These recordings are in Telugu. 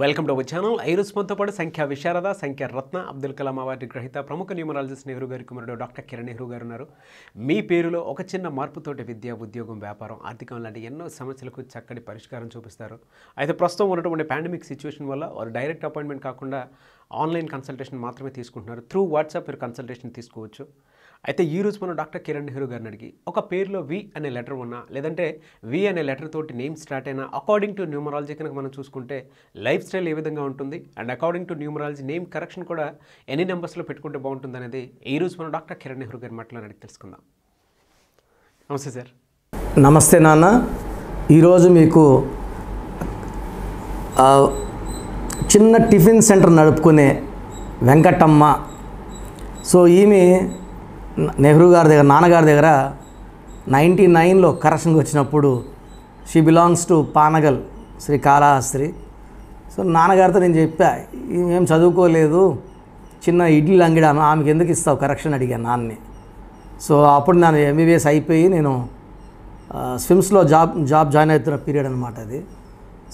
వెల్కమ్ టు అవర్ ఛానల్ ఐరోస్ పాటు సంఖ్య విశారద సంఖ్య రత్న అబ్దుల్ కలాం అవార్డు గ్రహీత ప్రముఖ న్యూమరాలజిస్ట్ నెహ్రూ గారి కుమారుడు డాక్టర్ కిరణ్ నెహ్రూ గారు ఉన్నారు మీ పేరులో ఒక చిన్న మార్పుతోటి విద్య ఉద్యోగం వ్యాపారం ఆర్థికం లాంటి ఎన్నో సమస్యలకు చక్కటి పరిష్కారం చూపిస్తారు అయితే ప్రస్తుతం ఉన్నటువంటి పాండమిక్ సిచ్యువేషన్ వల్ల వారు డైరెక్ట్ అపాయింట్మెంట్ కాకుండా ఆన్లైన్ కన్సల్టేషన్ మాత్రమే తీసుకుంటున్నారు త్రూ వాట్సాప్ మీరు కన్సల్టేషన్ తీసుకోవచ్చు అయితే ఈరోజు మనం డాక్టర్ కిరణ్ నెహ్రూ గారిని అడిగి ఒక పేరులో వి అనే లెటర్ ఉన్నా లేదంటే వి అనే లెటర్ తోటి నేమ్ స్టార్ట్ అయినా అకార్డింగ్ టు న్యూమరాలజీ కనుక మనం చూసుకుంటే లైఫ్ స్టైల్ ఏ విధంగా ఉంటుంది and according to numerology name correction కూడా ఎన్ని నెంబర్స్లో పెట్టుకుంటే బాగుంటుంది అనేది ఈరోజు మనం డాక్టర్ కిరణ్ నెహ్రూ గారి మాటలో అడిగి తెలుసుకుందాం నమస్తే సార్ నమస్తే నాన్న ఈరోజు మీకు చిన్న టిఫిన్ సెంటర్ నడుపుకునే వెంకటమ్మ సో ఈమె నెహ్రూ గారి దగ్గర నాన్నగారి దగ్గర నైంటీ నైన్లో కరెక్షన్కి వచ్చినప్పుడు she belongs to Panagal Sri Kalahasti so నాన్నగారితో నేను చెప్పా ఏం చదువుకోలేదు చిన్న ఇడ్లీ లంగిడ ఆమెకి ఎందుకు ఇస్తావు కరెక్షన్ అడిగాను నాన్నని సో అప్పుడు నేను ఎంబీబీఎస్ అయిపోయి నేను స్విమ్స్లో జాబ్ జాబ్ జాయిన్ అవుతున్న పీరియడ్ అనమాట అది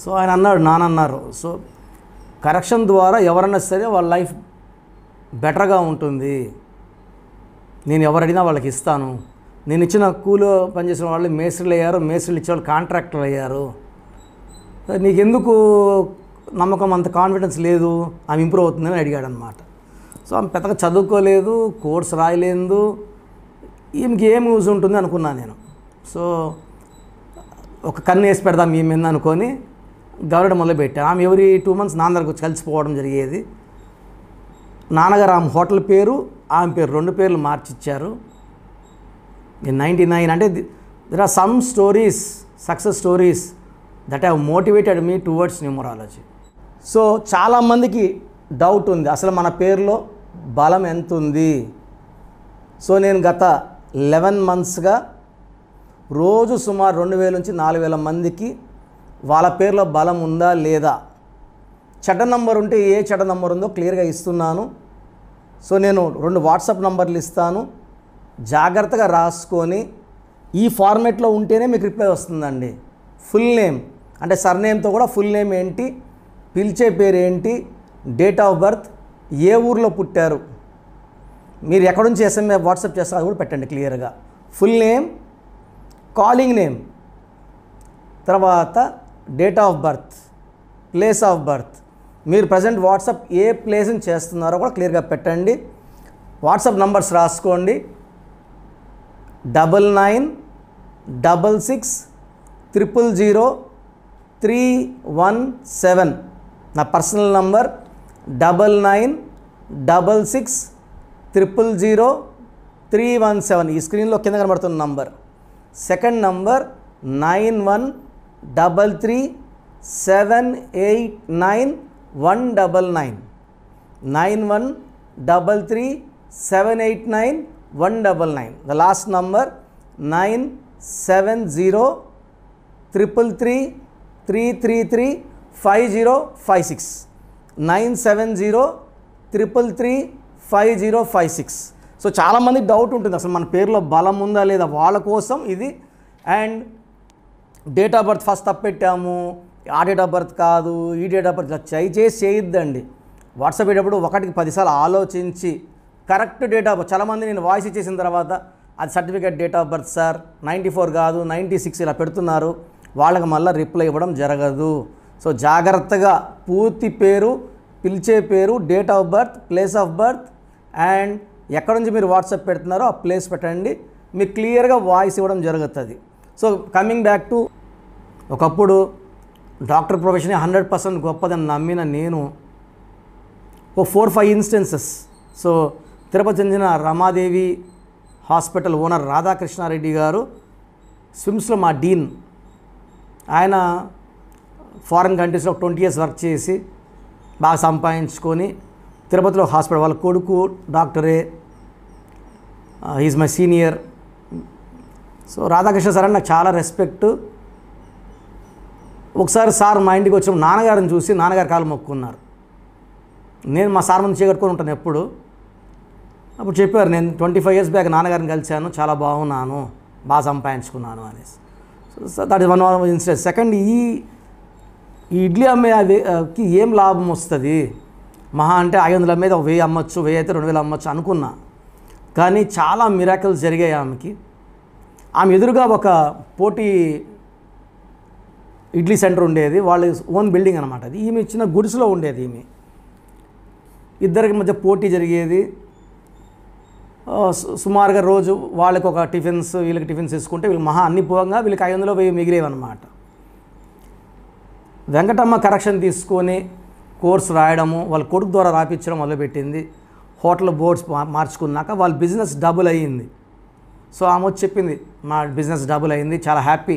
సో ఆయన అన్నాడు నానన్నారు సో కరెక్షన్ ద్వారా ఎవరన్నా సరే వాళ్ళ లైఫ్ బెటర్గా ఉంటుంది నేను ఎవరు అడిగినా వాళ్ళకి ఇస్తాను నేను ఇచ్చిన కూలో పనిచేసిన వాళ్ళు మేస్త్రీలు అయ్యారు మేస్త్రీలు ఇచ్చేవాళ్ళు కాంట్రాక్టర్లు అయ్యారు నీకెందుకు నమ్మకం అంత కాన్ఫిడెన్స్ లేదు ఆమె ఇంప్రూవ్ అవుతుందని అడిగాడు అనమాట సో ఆమె పెద్దగా చదువుకోలేదు కోర్స్ రాయలేదు ఈమెకి ఏం యూజ్ ఉంటుంది అనుకున్నాను నేను సో ఒక కన్ను వేసి పెడదాం ఈమె అనుకొని గవర్నమెంట్ మొదలుపెట్టాను ఆమె ఎవరి టూ మంత్స్ నాన్నగారికి కలిసిపోవడం జరిగేది నాన్నగారు ఆమె హోటల్ పేరు ఆమె పేరు రెండు పేర్లు మార్చిచ్చారు నైంటీ నైన్ అంటే there are some stories success stories that have motivated me towards numerology so చాలామందికి డౌట్ ఉంది అసలు మన పేరులో బలం ఎంత ఉంది సో నేను గత లెవెన్ మంత్స్గా రోజు సుమారు రెండు వేల నుంచి నాలుగు వేల మందికి వాళ్ళ పేర్లో బలం ఉందా లేదా చెడ్డ నంబర్ ఉంటే ఏ చెడ్డ నంబర్ ఉందో క్లియర్గా ఇస్తున్నాను సో నేను రెండు వాట్సాప్ నంబర్లు ఇస్తాను జాగ్రత్తగా రాసుకొని ఈ ఫార్మేట్లో ఉంటేనే మీకు రిప్లై వస్తుందండి ఫుల్ నేమ్ అంటే సర్నేమ్తో కూడా ఫుల్ నేమ్ ఏంటి పిలిచే పేరు ఏంటి డేట్ ఆఫ్ బర్త్ ఏ ఊర్లో పుట్టారు మీరు ఎక్కడి నుంచి ఎస్ఎంఏ వాట్సాప్ చేస్తారు కూడా పెట్టండి క్లియర్గా ఫుల్ నేమ్ కాలింగ్ నేమ్ తర్వాత date of birth place of birth మీరు ప్రజెంట్ వాట్సాప్ ఏ ప్లేస్ని చేస్తున్నారో కూడా క్లియర్గా పెట్టండి వాట్సాప్ నంబర్స్ రాసుకోండి double nine double six triple zero three one seven నా personal number double nine double six triple zero three one seven ఈ స్క్రీన్లో కింద కనబడుతున్న number second number nine one double three seven eight nine one double nine nine one double three seven eight nine one double nine the last number nine seven zero triple three three three three five zero five six nine seven zero triple three five zero five six so చాలామంది డౌట్ ఉంటుంది అసలు మన పేరులో బలం ఉందా లేదా వాళ్ళ కోసం ఇది and date of birth first తప్పెట్టాము ఆ డేట్ ఆఫ్ బర్త్ కాదు ఈ డేట్ ఆఫ్ బర్త్ చేసి చేయొద్దండి వాట్సాప్ అయ్యేటప్పుడు ఒకటికి పదిసార్లు ఆలోచించి కరెక్ట్ డేట్ ఆఫ్ చాలామంది నేను వాయిస్ ఇచ్చేసిన తర్వాత అది certificate date of birth sir ninety four కాదు నైంటీ సిక్స్ ఇలా పెడుతున్నారు వాళ్ళకి మళ్ళీ రిప్లై ఇవ్వడం జరగదు సో జాగ్రత్తగా పూర్తి పేరు పిలిచే పేరు date of birth place of birth and ఎక్కడి నుంచి మీరు వాట్సాప్ పెడుతున్నారో ఆ ప్లేస్ పెట్టండి మీకు క్లియర్గా వాయిస్ ఇవ్వడం జరుగుతుంది సో కమింగ్ బ్యాక్ టు ఒకప్పుడు డాక్టర్ ప్రొఫెషనే హండ్రెడ్ పర్సెంట్ గొప్పదని నమ్మిన నేను ఓ four five instances so Tirupati చెందిన రమాదేవి హాస్పిటల్ ఓనర్ రాధాకృష్ణారెడ్డి గారు స్విమ్స్లో మా డీన్ ఆయన ఫారిన్ కంట్రీస్లో ట్వంటీ ఇయర్స్ వర్క్ చేసి బాగా సంపాదించుకొని తిరుపతిలో హాస్పిటల్ వాళ్ళ కొడుకు డాక్టరే is my senior so Radhakrishna sir నాకు చాలా రెస్పెక్ట్ ఒకసారి సార్ మా ఇంటికి వచ్చిన నాన్నగారిని చూసి నాన్నగారి కాలు మొక్కున్నారు నేను మా సార్ ముందు చేకట్టుకొని ఉంటాను ఎప్పుడు అప్పుడు చెప్పారు నేను ట్వంటీ ఫైవ్ ఇయర్స్ బ్యాక్ నాన్నగారిని కలిశాను చాలా బాగున్నాను బాగా సంపాదించుకున్నాను అనేసి that is one of incident second ఈ ఈ ఇడ్లీ అమ్మేకి ఏం లాభం వస్తుంది మహా అంటే ఐదు వందల అమ్మేది ఒక వెయ్యి అమ్మచ్చు వెయ్యి అయితే రెండు వేలు అమ్మచ్చు అనుకున్నా కానీ చాలా మిరాకల్స్ జరిగాయి ఆమెకి ఆమె ఎదురుగా ఒక పోటీ ఇడ్లీ సెంటర్ ఉండేది వాళ్ళ ఓన్ బిల్డింగ్ అనమాట అది ఈమె చిన్న గుడిసెలో ఉండేది ఈమె ఇద్దరికి మధ్య పోటీ జరిగేది సుమారుగా రోజు వాళ్ళకి ఒక టిఫిన్స్ వీళ్ళకి టిఫిన్స్ తీసుకుంటే వీళ్ళు మహా అన్ని పోగా వీళ్ళకి ఐదు వందలు వెయ్యి మిగిలేవన్నమాట వెంకటమ్మ కరెక్షన్ తీసుకొని కోర్స్ రాయడము వాళ్ళ కొడుకు ద్వారా రాపించడం మొదలుపెట్టింది హోటల్ బోర్డ్స్ మార్చుకున్నాక వాళ్ళ బిజినెస్ డబుల్ అయ్యింది సో ఆమె వచ్చి చెప్పింది మా బిజినెస్ డబుల్ అయింది చాలా హ్యాపీ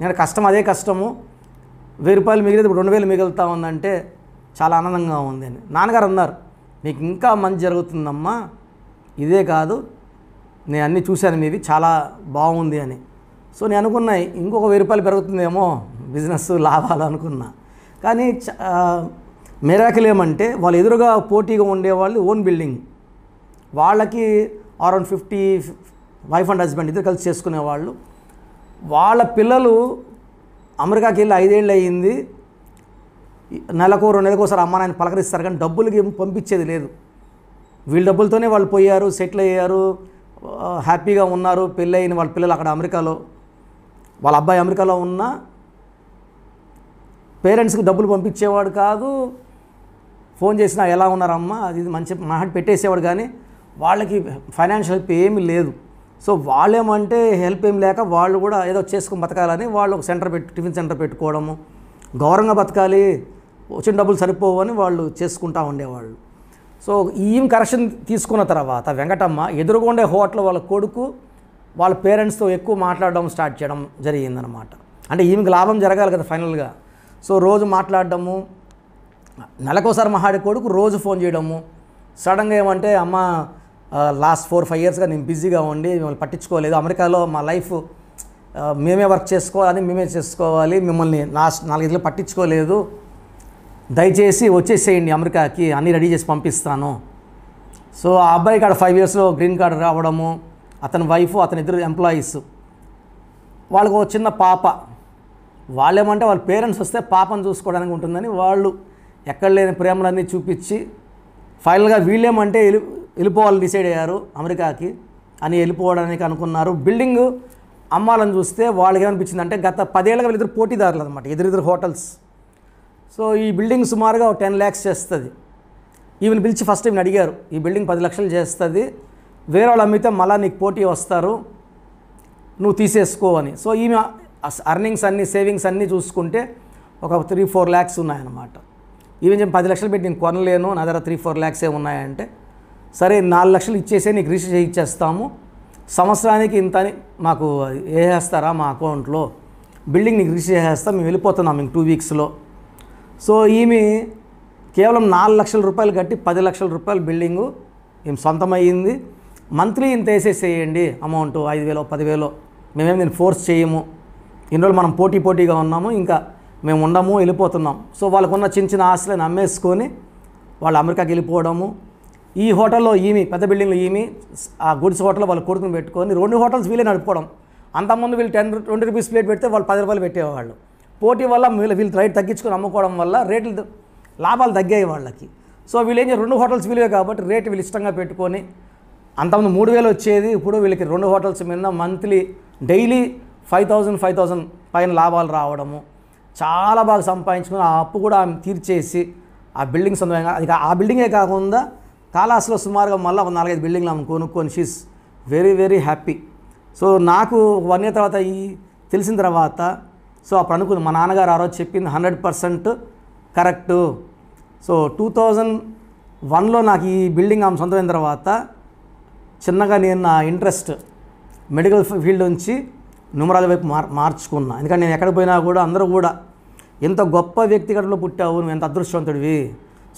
నేను కష్టం అదే కష్టము వెయ్యి రూపాయలు మిగిలితే ఇప్పుడు రెండు వేలు మిగులుతా ఉందంటే చాలా ఆనందంగా ఉంది అని నాన్నగారు అన్నారు మీకు ఇంకా మంచి జరుగుతుందమ్మా ఇదే కాదు నేను అన్నీ చూశాను మీవి చాలా బాగుంది అని సో నేను అనుకున్నా ఇంకొక వెయ్యి రూపాయలు పెరుగుతుందేమో బిజినెస్ లాభాలు అనుకున్నా కానీ మిరాకిల్ ఏమంటే వాళ్ళు ఎదురుగా పోటీగా ఉండేవాళ్ళు ఓన్ బిల్డింగ్ వాళ్ళకి around fifty wife and husband ఇద్దరు కలిసి చేసుకునేవాళ్ళు వాళ్ళ పిల్లలు అమెరికాకి వెళ్ళి ఐదేళ్ళు అయ్యింది నెలకు రెండు నెలకు ఒకసారి అమ్మ నాయన పలకరిస్తారు కానీ డబ్బులకి పంపించేది లేదు వీళ్ళ డబ్బులతోనే వాళ్ళు పోయారు సెటిల్ అయ్యారు హ్యాపీగా ఉన్నారు పెళ్ళి అయిన వాళ్ళ పిల్లలు అక్కడ అమెరికాలో వాళ్ళ అబ్బాయి అమెరికాలో ఉన్న పేరెంట్స్కి డబ్బులు పంపించేవాడు కాదు ఫోన్ చేసినా ఎలా ఉన్నారమ్మా అది మంచి మహట్ పెట్టేసేవాడు కానీ వాళ్ళకి ఫైనాన్షియల్ హెల్ప్ ఏమీ లేదు సో వాళ్ళేమంటే హెల్ప్ ఏం లేక వాళ్ళు కూడా ఏదో చేసుకుని బతకాలని వాళ్ళు ఒక సెంటర్ పెట్టి టిఫిన్ సెంటర్ పెట్టుకోవడము గౌరవంగా బతకాలి వచ్చిన డబ్బులు సరిపోవని వాళ్ళు చేసుకుంటా ఉండేవాళ్ళు సో ఈ కరెక్షన్ తీసుకున్న తర్వాత వెంకటమ్మ ఎదురుకొండే హోటల్ వాళ్ళ కొడుకు వాళ్ళ పేరెంట్స్తో ఎక్కువ మాట్లాడడం స్టార్ట్ చేయడం జరిగిందనమాట అంటే ఈమెకి లాభం జరగాలి కదా ఫైనల్గా సో రోజు మాట్లాడడము నెలకోసారి మహాడి కొడుకు రోజు ఫోన్ చేయడము సడన్గా ఏమంటే అమ్మ లాస్ట్ ఫోర్ ఫైవ్ ఇయర్స్గా నేను బిజీగా ఉండి మిమ్మల్ని పట్టించుకోలేదు అమెరికాలో మా లైఫ్ మేమే వర్క్ చేసుకోవాలి మేమే చేసుకోవాలి మిమ్మల్ని లాస్ట్ నాలుగైదులు పట్టించుకోలేదు దయచేసి వచ్చేసేయండి అమెరికాకి అన్నీ రెడీ చేసి పంపిస్తాను సో ఆ అబ్బాయి కాడ ఫైవ్ ఇయర్స్లో గ్రీన్ కార్డు రావడము అతని వైఫ్ అతని ఇద్దరు ఎంప్లాయీస్ వాళ్ళకు ఒక చిన్న పాప వాళ్ళేమంటే వాళ్ళ పేరెంట్స్ వస్తే పాపను చూసుకోవడానికి ఉంటుందని వాళ్ళు ఎక్కడ లేని ప్రేమలన్నీ చూపించి ఫైనల్గా వీళ్ళేమంటే వెళ్ళిపోవాలని డిసైడ్ అయ్యారు అమెరికాకి అని వెళ్ళిపోవడానికి అనుకున్నారు బిల్డింగ్ అమ్మాలని చూస్తే వాళ్ళకి ఏమనిపించింది అంటే గత పదేళ్ళగా వీళ్ళిద్దరు పోటీదారులు అనమాట ఎదురెదురు హోటల్స్ సో ఈ బిల్డింగ్ సుమారుగా ఒక టెన్ ల్యాక్స్ చేస్తుంది ఈవెన్ పిలిచి ఫస్ట్ ఈమెను అడిగారు ఈ బిల్డింగ్ పది లక్షలు చేస్తుంది వేరే వాళ్ళు అమ్మితే మళ్ళీ నీకు పోటీ వస్తారు నువ్వు తీసేసుకో అని సో ఈమె అర్నింగ్స్ అన్నీ సేవింగ్స్ అన్నీ చూసుకుంటే ఒక త్రీ ఫోర్ ల్యాక్స్ ఉన్నాయన్నమాట ఈవెన్ చెప్పి పది లక్షలు పెట్టి నేను కొనలేను నా దగ్గర త్రీ ఫోర్ ల్యాక్సే ఉన్నాయంటే సరే నాలుగు లక్షలు ఇచ్చేసే నీకు రిజిస్టర్ ఇచ్చేస్తాము సంవత్సరానికి ఇంత మాకు వేసేస్తారా మా అకౌంట్లో బిల్డింగ్ నీకు రిజిస్టర్ చేసేస్తాం మేము వెళ్ళిపోతున్నాం ఇంక టూ వీక్స్లో సో ఈమె కేవలం నాలుగు లక్షల రూపాయలు కట్టి పది లక్షల రూపాయలు బిల్డింగు ఏం సొంతమయ్యింది మంత్లీ ఇంత వేసేసేయండి అమౌంట్ ఐదు వేలో పదివేలో మేమేమి నేను ఫోర్స్ చేయము ఇన్ని రోజులు మనం పోటీ పోటీగా ఉన్నాము ఇంకా మేము ఉండము వెళ్ళిపోతున్నాం సో వాళ్ళకున్న చిన్న చిన్న ఆశలను అమ్మేసుకొని వాళ్ళు అమెరికాకి వెళ్ళిపోవడము ఈ హోటల్లో ఈమె పెద్ద బిల్డింగ్లో ఈమె ఆ గుడ్స్ హోటల్లో వాళ్ళు కొడుకుని పెట్టుకొని రెండు హోటల్స్ వీళ్ళే నడుపుకోవడం అంతకుముందు వీళ్ళు టెన్ ట్వంటీ రూపీస్ ప్లేట్ పెడితే వాళ్ళు పది రూపాయలు పెట్టేవాళ్ళు పోటీ వల్ల వీళ్ళు వీళ్ళు తగ్గించుకొని అమ్ముకోవడం వల్ల రేట్లు లాభాలు తగ్గాయి వాళ్ళకి సో వీళ్ళు ఏం రెండు హోటల్స్ వీలువే కాబట్టి రేటు వీళ్ళు ఇష్టంగా పెట్టుకొని అంతకుముందు మూడు వేలు వచ్చేది ఇప్పుడు వీళ్ళకి రెండు హోటల్స్ మీద monthly daily five thousand five thousand పైన లాభాలు రావడము చాలా బాగా సంపాదించుకుని ఆ అప్పు కూడా ఆమె తీర్చేసి ఆ బిల్డింగ్ సొంతంగా అది ఆ బిల్డింగే కాకుండా కాలాస్లో సుమారుగా మళ్ళీ ఒక నాలుగైదు బిల్డింగ్లు ఆమె కొనుక్కొని she's very very happy so నాకు వన్ ఇయర్ తర్వాత ఈ తెలిసిన తర్వాత సో అప్పుడు అనుకుంది మా నాన్నగారు ఆ రోజు చెప్పింది hundred percent correct so two thousand వన్లో నాకు ఈ బిల్డింగ్ ఆమె సొంతమైన తర్వాత చిన్నగా నేను నా ఇంట్రెస్ట్ మెడికల్ ఫీల్డ్ నుంచి న్యూమరాల వైపు మార్ మార్చుకున్నా ఎందుకంటే నేను ఎక్కడ పోయినా కూడా అందరూ కూడా ఎంత గొప్ప వ్యక్తిగతంలో పుట్టావు నువ్వు ఎంత అదృష్టవంతుడివి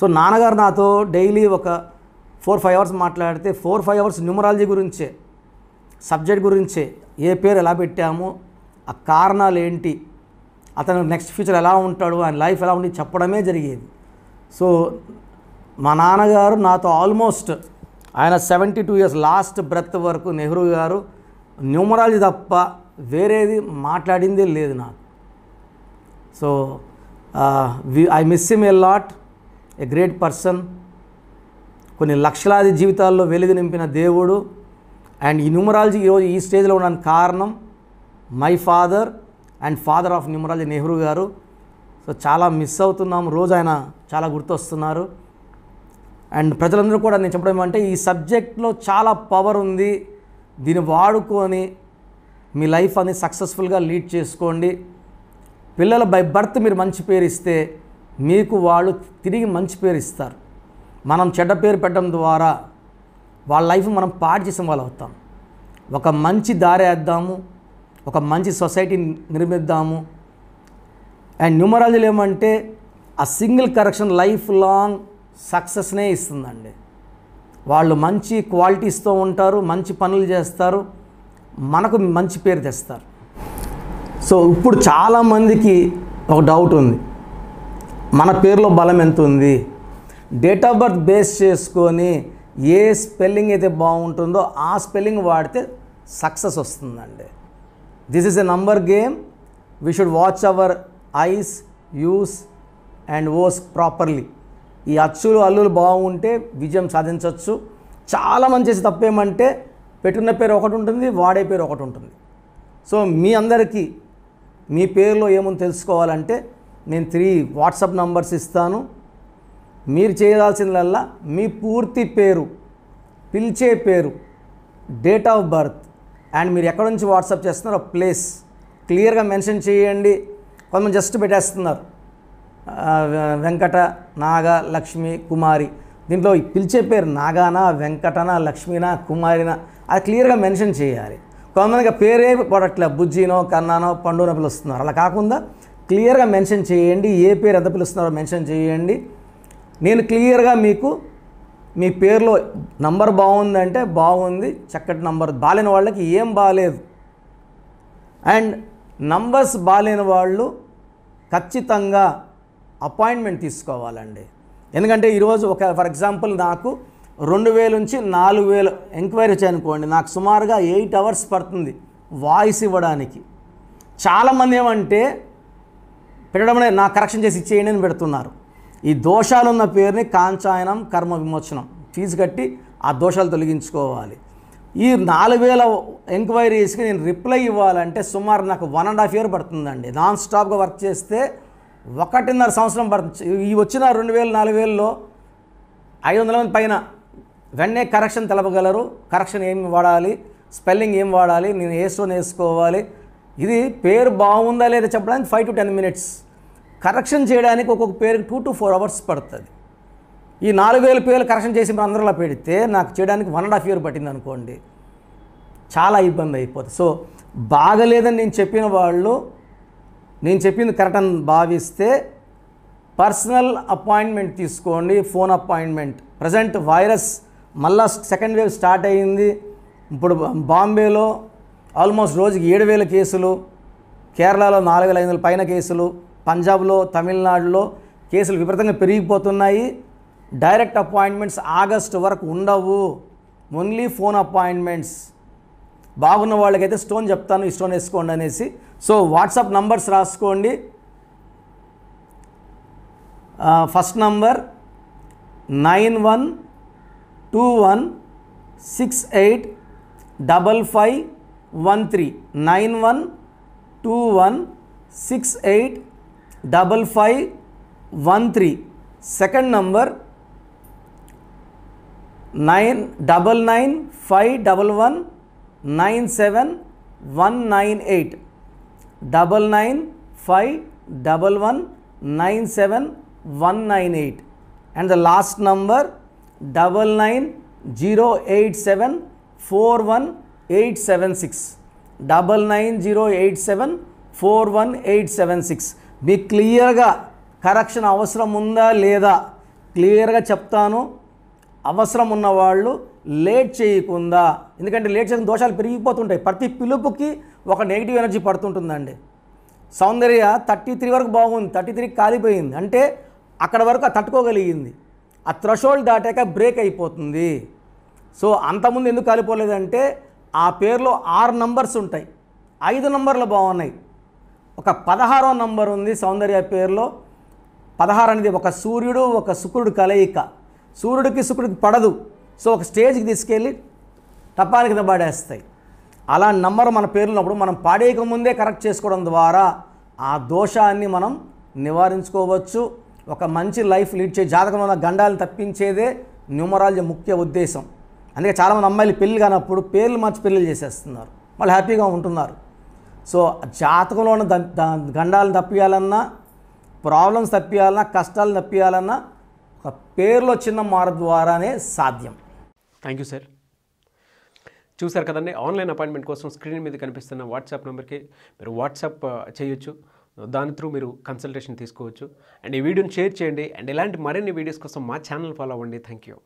సో నాన్నగారు నాతో డైలీ ఒక ఫోర్ ఫైవ్ అవర్స్ మాట్లాడితే ఫోర్ ఫైవ్ అవర్స్ న్యూమరాలజీ గురించే సబ్జెక్ట్ గురించే ఏ పేరు ఎలా పెట్టాము ఆ కారణాలు ఏంటి అతను నెక్స్ట్ ఫ్యూచర్ ఎలా ఉంటాడు ఆయన లైఫ్ ఎలా ఉండి చెప్పడమే జరిగేది సో మా నాన్నగారు నాతో ఆల్మోస్ట్ ఆయన seventy two years last breath వరకు నెహ్రూ గారు న్యూమరాలజీ తప్ప వేరేది మాట్లాడిందే లేదు నాకు so I miss him a lot a great person కొన్ని లక్షలాది జీవితాల్లో వెలుగు నింపిన దేవుడు అండ్ ఈ న్యూమరాలజీ ఈరోజు ఈ స్టేజ్లో ఉండడానికి కారణం my father and father of numerology Nehru గారు సో చాలా మిస్ అవుతున్నాం రోజు ఆయన చాలా గుర్తొస్తున్నారు అండ్ ప్రజలందరూ కూడా నేను చెప్పడం ఏమంటే ఈ సబ్జెక్ట్లో చాలా పవర్ ఉంది దీన్ని వాడుకొని మీ లైఫ్ అనేది సక్సెస్ఫుల్గా లీడ్ చేసుకోండి పిల్లల బై బర్త్ మీరు మంచి పేరు ఇస్తే మీకు వాళ్ళు తిరిగి మంచి పేరు ఇస్తారు మనం చెడ్డ పేరు పెట్టడం ద్వారా వాళ్ళ లైఫ్ మనం పాడు చేసిన వాళ్ళు అవుతాం ఒక మంచి దారి వేద్దాము ఒక మంచి సొసైటీ నిర్మిద్దాము అండ్ న్యూమరాలజీలు ఏమంటే ఆ సింగిల్ కరెక్షన్ లైఫ్ లాంగ్ సక్సెస్నే ఇస్తుందండి వాళ్ళు మంచి క్వాలిటీస్తో ఉంటారు మంచి పనులు చేస్తారు మనకు మంచి పేరు తెస్తారు సో ఇప్పుడు చాలామందికి ఒక డౌట్ ఉంది మన పేరులో బలం ఎంత ఉంది డేట్ ఆఫ్ బర్త్ బేస్ చేసుకొని ఏ స్పెల్లింగ్ అయితే బాగుంటుందో ఆ స్పెల్లింగ్ వాడితే సక్సెస్ వస్తుందండి this is a number game we should watch our I's U's and O's properly ఈ అచ్చులు అల్లులు బాగుంటే విజయం సాధించవచ్చు మంది చేసి తప్పేమంటే పెట్టున్న పేరు ఒకటి ఉంటుంది వాడే పేరు ఒకటి ఉంటుంది సో మీ అందరికీ మీ పేరులో ఏముంది తెలుసుకోవాలంటే నేను త్రీ వాట్సాప్ నంబర్స్ ఇస్తాను మీరు చేయాల్సిందల్లా మీ పూర్తి పేరు పిలిచే పేరు డేట్ ఆఫ్ బర్త్ అండ్ మీరు ఎక్కడి నుంచి వాట్సాప్ చేస్తున్నారో ప్లేస్ క్లియర్గా మెన్షన్ చేయండి కొంతమంది జస్ట్ పెట్టేస్తున్నారు వెంకట నాగ లక్ష్మి కుమారి దీంట్లో పిలిచే పేరు నాగానా వెంకటనా లక్ష్మీనా కుమారినా అది క్లియర్గా మెన్షన్ చేయాలి కొంతమందిగా పేరే పడట్లే బుజ్జినో కన్నానో పండునో పిలుస్తున్నారు అలా కాకుండా క్లియర్గా మెన్షన్ చేయండి ఏ పేరు ఎంత పిలుస్తున్నారో మెన్షన్ చేయండి నేను క్లియర్గా మీకు మీ పేరులో నంబర్ బాగుందంటే బాగుంది చక్కటి నంబర్ బాలేని వాళ్ళకి ఏం బాగాలేదు అండ్ నంబర్స్ బాగాలేని వాళ్ళు ఖచ్చితంగా అపాయింట్మెంట్ తీసుకోవాలండి ఎందుకంటే ఈరోజు ఒక ఫర్ ఎగ్జాంపుల్ నాకు రెండు వేల నుంచి నాలుగు వేలు ఎంక్వైరీ చేయనుకోండి నాకు సుమారుగా ఎయిట్ అవర్స్ పడుతుంది వాయిస్ ఇవ్వడానికి చాలామంది ఏమంటే పెట్టడమే నా కరెక్షన్ చేసి ఇచ్చేయండి అని పెడుతున్నారు ఈ దోషాలున్న పేరుని కాంచాయనం కర్మ విమోచనం ఫీజు కట్టి ఆ దోషాలు తొలగించుకోవాలి ఈ నాలుగు వేల ఎంక్వైరీస్కి నేను రిప్లై ఇవ్వాలంటే సుమారు నాకు వన్ అండ్ హాఫ్ ఇయర్ పడుతుందండి నాన్ స్టాప్గా వర్క్ చేస్తే ఒకటిన్నర సంవత్సరం పడుతుంది ఈ వచ్చిన రెండు వేలు నాలుగు వేలలో ఐదు వందల మంది పైన వెంటనే కరెక్షన్ తెలపగలరు కరెక్షన్ ఏమి వాడాలి స్పెల్లింగ్ ఏం వాడాలి నేను ఏ స్టోన్ వేసుకోవాలి ఇది పేరు బాగుందా లేదా చెప్పడానికి five to ten minutes correction చేయడానికి ఒక్కొక్క పేరుకి టూ టు ఫోర్ అవర్స్ పడుతుంది ఈ నాలుగు వేల పేర్లు కరెక్షన్ చేసి మరి అందరిలో పెడితే నాకు చేయడానికి వన్ అండ్ హాఫ్ ఇయర్ పట్టింది అనుకోండి చాలా ఇబ్బంది అయిపోతుంది సో బాగలేదని నేను చెప్పిన వాళ్ళు నేను చెప్పింది కరెక్ట్ అని భావిస్తే పర్సనల్ అపాయింట్మెంట్ తీసుకోండి ఫోన్ అపాయింట్మెంట్ ప్రజెంట్ వైరస్ మళ్ళా సెకండ్ వేవ్ స్టార్ట్ అయ్యింది ఇప్పుడు బాంబేలో ఆల్మోస్ట్ రోజుకి ఏడు వేల కేసులు కేరళలో నాలుగు వేల ఐదు వందల పైన కేసులు పంజాబ్లో తమిళనాడులో కేసులు విపరీతంగా పెరిగిపోతున్నాయి డైరెక్ట్ అపాయింట్మెంట్స్ ఆగస్టు వరకు ఉండవు ఓన్లీ ఫోన్ అపాయింట్మెంట్స్ బాగున్న వాళ్ళకైతే స్టోన్ చెప్తాను ఈ స్టోన్ వేసుకోండి అనేసి సో వాట్సాప్ నంబర్స్ రాసుకోండి first number nine one two one six eight double five one three nine one two one six eight double five one three. Second number nine double nine five double one nine seven one nine eight. Double nine five double one nine seven one nine eight. And the last number double nine zero eight seven four one eight seven six. Double nine zero eight seven four one eight seven six. మీకు క్లియర్గా కరెక్షన్ అవసరం ఉందా లేదా క్లియర్గా చెప్తాను అవసరం ఉన్నవాళ్ళు లేట్ చేయకుండా ఎందుకంటే లేట్ చేసిన దోషాలు పెరిగిపోతుంటాయి ప్రతి పిలుపుకి ఒక నెగిటివ్ ఎనర్జీ పడుతుంటుందండి సౌందర్య థర్టీ త్రీ వరకు బాగుంది థర్టీ త్రీ కాలిపోయింది అంటే అక్కడ వరకు ఆ తట్టుకోగలిగింది ఆ థ్రెషోల్డ్ దాటాక బ్రేక్ అయిపోతుంది సో అంతకుముందు ఎందుకు కాలిపోలేదంటే ఆ పేరులో ఆరు నంబర్స్ ఉంటాయి ఐదు నంబర్లు బాగున్నాయి ఒక పదహారో నంబర్ ఉంది సౌందర్య పేరులో పదహారు అనేది ఒక సూర్యుడు ఒక శుక్రుడు కలయిక సూర్యుడికి శుక్రుడికి పడదు సో ఒక స్టేజ్కి తీసుకెళ్ళి టపానికి కింద పడేస్తాయి అలా నంబర్ మన పేర్లున్నప్పుడు మనం పాడేయక ముందే కరెక్ట్ చేసుకోవడం ద్వారా ఆ దోషాన్ని మనం నివారించుకోవచ్చు ఒక మంచి లైఫ్ లీడ్ చే జాతకం ఉన్న గండాలు తప్పించేదే న్యూమరాలజీ ముఖ్య ఉద్దేశం అందుకే చాలామంది అమ్మాయిలు పెళ్ళి కానప్పుడు పేర్లు మార్చి పెళ్ళిళ్ళు చేసేస్తున్నారు వాళ్ళు హ్యాపీగా ఉంటున్నారు సో జాతకంలో ఉన్న గండాలను తప్పియాలన్నా ప్రాబ్లమ్స్ తప్పియాలన్నా కష్టాలు తప్పియాలన్నా ఒక పేరులో చిన్న మార్పు ద్వారానే సాధ్యం థ్యాంక్ యూ సార్ చూశారు కదండి ఆన్లైన్ అపాయింట్మెంట్ కోసం స్క్రీన్ మీద కనిపిస్తున్న వాట్సాప్ నెంబర్కి మీరు వాట్సాప్ చేయొచ్చు దాని త్రూ మీరు కన్సల్టేషన్ తీసుకోవచ్చు అండ్ ఈ వీడియోని షేర్ చేయండి అండ్ ఇలాంటి మరిన్ని వీడియోస్ కోసం మా ఛానల్ ఫాలో అవ్వండి థ్యాంక్ యూ